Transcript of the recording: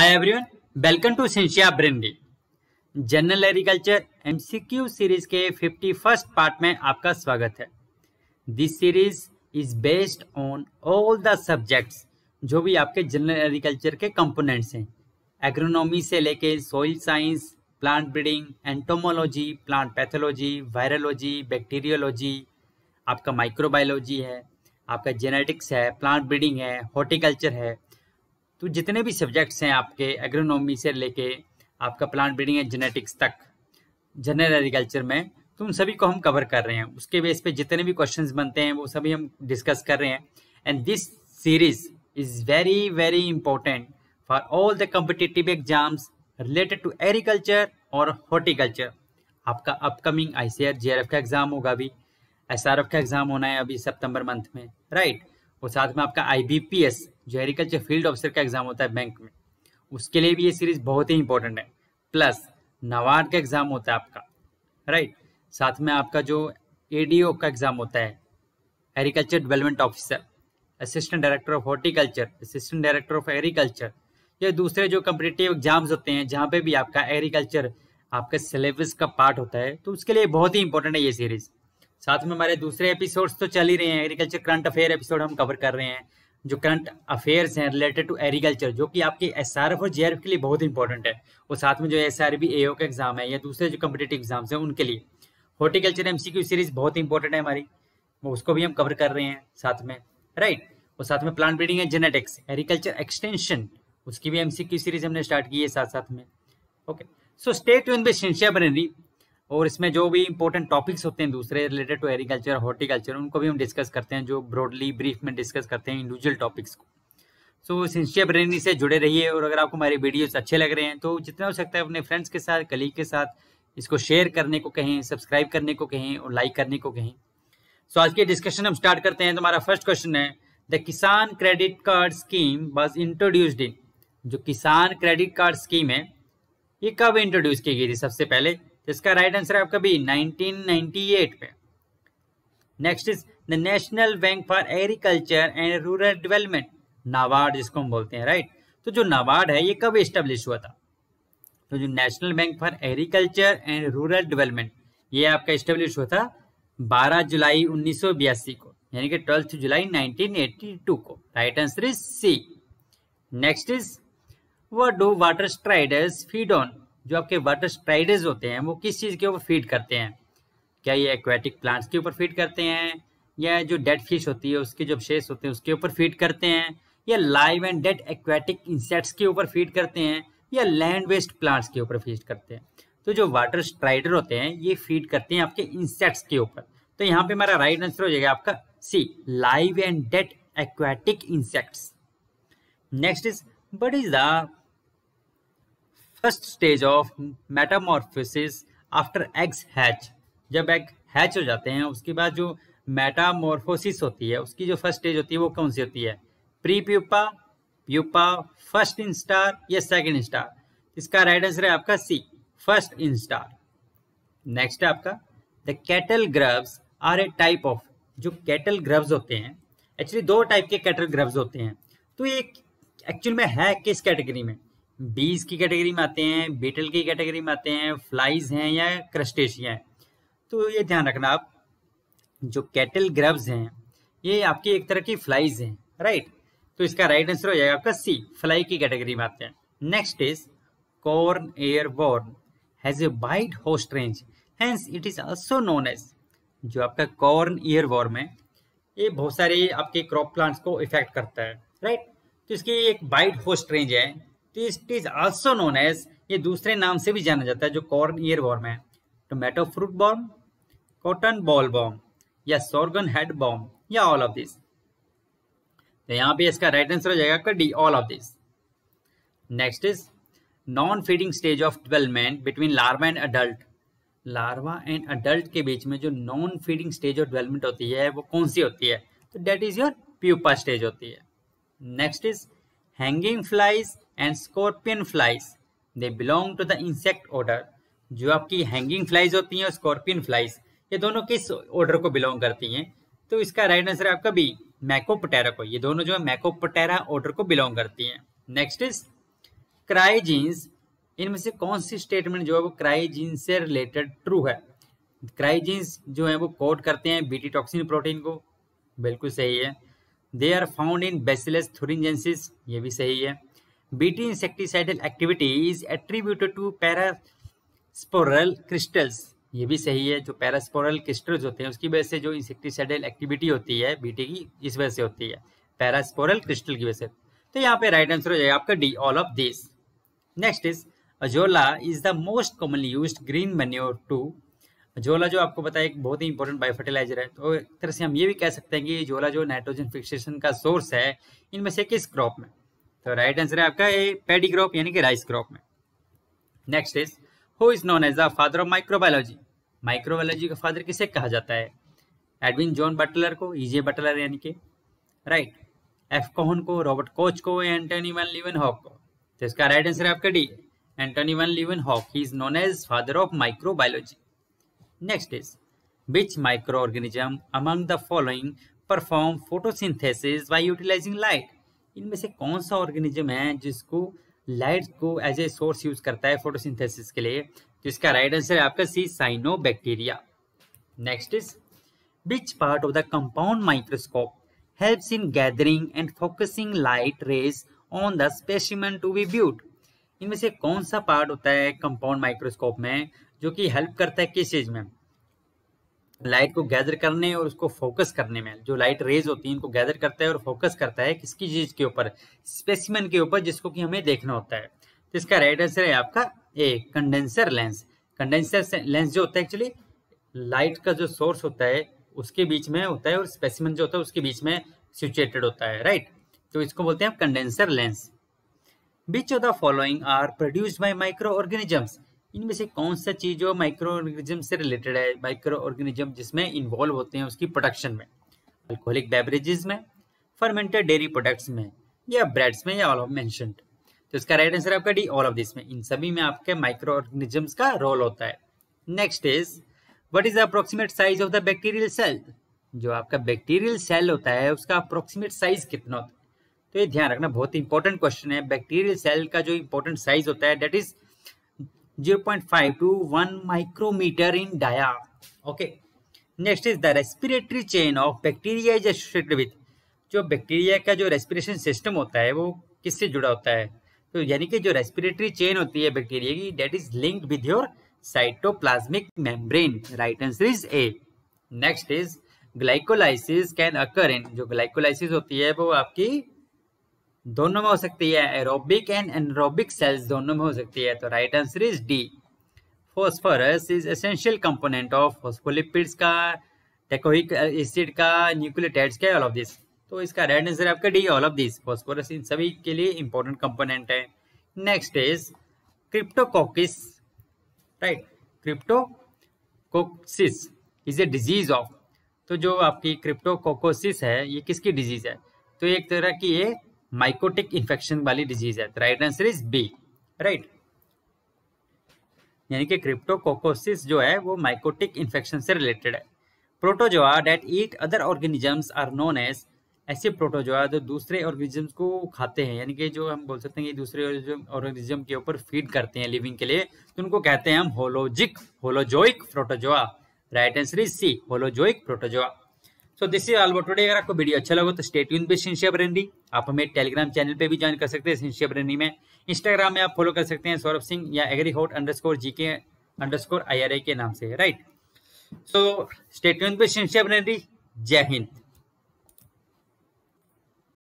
Hi everyone welcome to सिंशिया ब्रिंडी general agriculture MCQ series के फिफ्टी फर्स्ट पार्ट में आपका स्वागत है this series is based on all the subjects जो भी आपके जनरल एग्रीकल्चर के कंपोनेंट्स हैं एग्रोनॉमी से लेके soil science plant breeding entomology plant pathology virology bacteriology आपका माइक्रोबायोलॉजी है आपका जेनेटिक्स है प्लांट ब्रीडिंग है हॉर्टिकल्चर है तो जितने भी सब्जेक्ट्स हैं आपके एग्रोनॉमी से लेके आपका प्लांट ब्रीडिंग एंड जेनेटिक्स तक जनरल एग्रीकल्चर में तो उन सभी को हम कवर कर रहे हैं उसके बेस पे जितने भी क्वेश्चन बनते हैं वो सभी हम डिस्कस कर रहे हैं and this series is very very important for all the competitive exams related to agriculture और हॉर्टिकल्चर आपका upcoming I C R R F का एग्ज़ाम होगा अभी एस आर एफ का एग्ज़ाम होना है अभी सितंबर मंथ में राइट और साथ में आपका आईबीपीएस जो एग्रीकल्चर फील्ड ऑफिसर का एग्जाम होता है बैंक में उसके लिए भी ये सीरीज बहुत ही इंपॉर्टेंट है प्लस नवार्ड का एग्जाम होता है आपका राइट साथ में आपका जो ओ का एग्जाम होता है agriculture development officer assistant director of horticulture assistant director of agriculture या दूसरे जो कम्पिटेटिव एग्जाम्स होते हैं जहाँ पे भी आपका एग्रीकल्चर आपका सिलेबस का पार्ट होता है तो उसके लिए बहुत ही इंपॉर्टेंट है ये सीरीज़ साथ में हमारे दूसरे एपिसोड्स तो चल ही रहे हैं एग्रीकल्चर करंट अफेयर एपिसोड हम कवर कर रहे हैं जो करंट अफेयर्स हैं रिलेटेड टू एग्रीकल्चर जो कि आपके एस और जे के लिए बहुत इंपॉर्टेंट है और साथ में जो एस आर का एग्जाम है या दूसरे जो कम्पिटेटिव एग्जाम्स हैं उनके लिए हॉर्टिकल्चर एम सीरीज बहुत इंपॉर्टेंट है हमारी उसको भी हम कवर कर रहे हैं साथ में राइट और साथ में plant breeding and genetics agriculture extension उसकी भी एम सीरीज हमने स्टार्ट की है साथ साथ में ओके सो स्टेट यून बे बनेरी और इसमें जो भी इंपॉर्टेंट टॉपिक्स होते हैं दूसरे रिलेटेड टू एग्रीकल्चर हॉर्टिकल्चर उनको भी हम डिस्कस करते हैं जो ब्रॉडली ब्रीफ में डिस्कस करते हैं इंडिविजुअल टॉपिक्स को सो सिंसियर ब्रेनी से जुड़े रहिए और अगर आपको हमारे वीडियोज अच्छे लग रहे हैं तो जितना हो सकता है अपने फ्रेंड्स के साथ कलीग के साथ इसको शेयर करने को कहें सब्सक्राइब करने को कहें और लाइक करने को कहें सो so, आज के डिस्कशन हम स्टार्ट करते हैं तो हमारा फर्स्ट क्वेश्चन है the Kisan credit card scheme was introduced in जो किसान क्रेडिट कार्ड स्कीम है ये कब इंट्रोड्यूस की गई थी सबसे पहले इसका राइट आंसर है आपका बी 1998 में next is the national bank for agriculture and rural development NABARD जिसको हम बोलते हैं राइट तो जो नाबार्ड है ये कब स्टेब्लिश हुआ था तो जो national bank for agriculture and rural development ये आपका स्टेब्लिश हुआ था 12 जुलाई उन्नीस को यानी कि ट्वेल्थ जुलाई 1982 को right answer is C next is what do water striders feed on जो आपके वाटर स्प्राइडर्स होते हैं वो किस चीज़ के ऊपर फीड करते हैं क्या ये एक्वेटिक प्लांट्स के ऊपर फीड करते हैं या जो डेड फिश होती है उसके जो शेष होते हैं उसके ऊपर फीड करते हैं या live and dead aquatic insects के ऊपर फीड करते हैं या लैंड वेस्ट प्लांट्स के ऊपर फीड करते हैं तो जो वाटर स्ट्राइडर होते हैं ये फीड करते हैं आपके इंसेक्ट्स के ऊपर तो यहाँ पे हमारा राइट आंसर हो जाएगा आपका C live and dead aquatic insects next is what is the first stage of metamorphosis after eggs hatch जब एग हैच हो जाते हैं उसके बाद जो मेटामॉर्फोसिस होती है उसकी जो फर्स्ट स्टेज होती है वो कौन सी होती है prepupa pupa first instar या सेकेंड इंस्टार स्टार इसका राइट आंसर है आपका C first instar next है आपका the cattle grubs are a type of जो कैटल ग्रब्स होते हैं एक्चुअली दो टाइप के कैटल ग्रब्स होते हैं तो ये एक्चुअल में है किस कैटेगरी में बीज की कैटेगरी में आते हैं बीटल की कैटेगरी में आते हैं फ्लाइज हैं या क्रस्टेशिया हैं तो ये ध्यान रखना आप जो कैटल ग्रब्स हैं ये आपकी एक तरह की फ्लाइज हैं राइट तो इसका राइट आंसर हो जाएगा आपका सी फ्लाई की कैटेगरी में आते हैं next is corn earworm has a wide host range hence it is also known as जो आपका कॉर्न ईयर वॉर्म है ये बहुत सारे आपके क्रॉप प्लांट्स को इफेक्ट करता है राइट तो इसकी एक बाइट होस्ट रेंज है तो it is also known as ये दूसरे नाम से भी जाना जाता है जो कॉर्न ईयर वॉर्म है tomato fruitworm cotton bollworm या सोर्गन हेड बॉम या ऑल ऑफ दिस तो यहाँ पे इसका राइट आंसर हो जाएगा आपका D all of this next is non feeding stage of development between larva and adult larva and adult के बीच में जो non feeding stage of development होती है वो कौन सी होती है तो that is your pupa stage होती है next is hanging flies and scorpion flies they belong to the insect order जो आपकी हैंगिंग फ्लाइज होती हैं और स्कॉर्पियन फ्लाइज ये दोनों किस ऑर्डर को बिलोंग करती हैं तो इसका राइट आंसर आपका बी मैकोपटेरा को ये दोनों जो है मैकोपटेरा ऑर्डर को बिलोंग करती हैं नेक्स्ट इज क्राइजींस इनमें से कौन सी स्टेटमेंट जो है वो क्राइजींस से रिलेटेड ट्रू है क्राइजींस जो है वो कोट करते हैं बीटी टॉक्सिन प्रोटीन को बिल्कुल सही है they are found in Bacillus thuringiensis ये भी सही है BT insecticidal activity is attributed to parasporal crystals ये भी सही है जो पैरास्पोरल क्रिस्टल्स होते हैं उसकी वजह से जो इंसेक्टिसाइडल एक्टिविटी होती है बीटी की इस वजह से होती है पैरास्पोरल क्रिस्टल की वजह से तो यहाँ पे राइट आंसर हो जाएगा आपका D all of this next is Azolla is the most commonly use green manure to Azolla जो आपको बताया एक बहुत ही इंपॉर्टेंट बायो फर्टिलाइजर है तो एक तरह से हम ये भी कह सकते हैं कि झोला जो नाइट्रोजन फिक्सेशन का सोर्स है इनमें से किस क्रॉप में तो राइट आंसर है आपका ए पेडी क्रॉप यानी कि राइस क्रॉप में next is who is known as the father of microbiology microbiology का फादर किसे कहा जाता है एडविन जॉन बटलर को ईजे e बटलर यानी कि राइट एफ कोहन को रॉबर्ट कोच को एंटोनी वन लिवन हॉक को तो इसका राइट आंसर है आपका D Antonie van Leeuwenhoek he is known as father of microbiology Next is which microorganism among the following perform photosynthesis by utilizing light? इनमें से कौन सा ऑर्गेनिज्म है जिसको लाइट को एज ए सोर्स यूज करता है फोटोसिंथेसिस के लिए जिसका राइट आंसर है आपका C cyanobacteria next is which part of the compound microscope helps in gathering and focusing light rays on the specimen to be viewed इनमें से कौन सा पार्ट होता है कंपाउंड माइक्रोस्कोप में जो कि हेल्प करता है किस चीज में लाइट को गैदर करने और उसको फोकस करने में जो लाइट रेज होती है इनको गैदर करता है और फोकस करता है किसकी चीज के ऊपर स्पेसिमन के ऊपर जिसको कि हमें देखना होता है तो इसका राइट आंसर है आपका A condenser lens condenser lens जो होता है एक्चुअली लाइट का जो सोर्स होता है उसके बीच में होता है और स्पेसिमन जो होता है उसके बीच में सिचुएटेड होता है राइट तो इसको बोलते हैं condenser lens which of the following are produced by microorganisms इनमें से कौन सा चीज जो माइक्रो ऑर्गेनिज्म से रिलेटेड है माइक्रो ऑर्गेनिज्म जिसमें इन्वॉल्व होते हैं उसकी प्रोडक्शन में अल्कोहलिक बेवरेजेस में फर्मेंटेड डेयरी प्रोडक्ट्स में या ब्रेड्स में या ऑल ऑफ मेंशनड तो इसका राइट आंसर आपका डी ऑल ऑफ दिस में इन सभी में आपके माइक्रो ऑर्गेनिजम्स का रोल होता है next is what is approximate size of the bacterial cell जो आपका बैक्टीरियल सेल होता है उसका अप्रोक्सीमेट साइज कितना होता है तो ये ध्यान रखना बहुत इंपॉर्टेंट क्वेश्चन है बैक्टीरियल सेल का जो इंपॉर्टेंट साइज होता है that is 0.5 to 1 micrometer in dia. Okay. Next is the respiratory chain of bacteria is associated with जो बैक्टीरिया का जो रेस्पिरेशन सिस्टम होता है वो किससे जुड़ा होता है तो यानी कि जो रेस्पिरेटरी चेन होती है बैक्टीरिया की that is linked with your cytoplasmic membrane right answer is A next is glycolysis can occur in जो ग्लाइकोलाइसिस होती है वो आपकी दोनों में हो सकती है एरोबिक एंड एनरोबिक सेल्स दोनों में हो सकती है तो right answer is D phosphorus is essential component of phospholipids का टेकोहिक एसिड uh, का न्यूक्लियोटाइड्स का ऑल ऑफ दिस तो इसका राइट आंसर आपका D all of this phosphorus इन सभी के लिए इंपॉर्टेंट कंपोनेंट है next is cryptococcosis right cryptococcosis is a disease of तो जो आपकी क्रिप्टोकोकोसिस है ये किसकी डिजीज है तो एक तरह की ये माइकोटिक इन्फेक्शन वाली डिजीज है right answer is B right यानी कि क्रिप्टोकोकोसिस जो है वो माइकोटिक इन्फेक्शन से रिलेटेड है protozoa that eat other organisms are known as ऐसे प्रोटोजोआ जो दूसरे ऑर्गेनिजम्स को खाते हैं यानी कि जो हम बोल सकते हैं कि दूसरे ऑर्गेनिज्म के ऊपर फीड करते हैं लिविंग के लिए तो उनको कहते हैं हम hologic holozoic protozoa right answer is C holozoic protozoa so this is all today अगर आपको वीडियो अच्छा लगा तो स्टेट यून पे सिंशिया आप हमें टेलीग्राम चैनल पे भी ज्वाइन कर सकते हैं सिंशिया ब्रेंडी में इंस्टाग्राम में आप फॉलो कर सकते हैं सौरभ सिंह या agri hot underscore G K underscore I R I के नाम से राइट सो स्टेट यून पे सिंशिया जय हिंद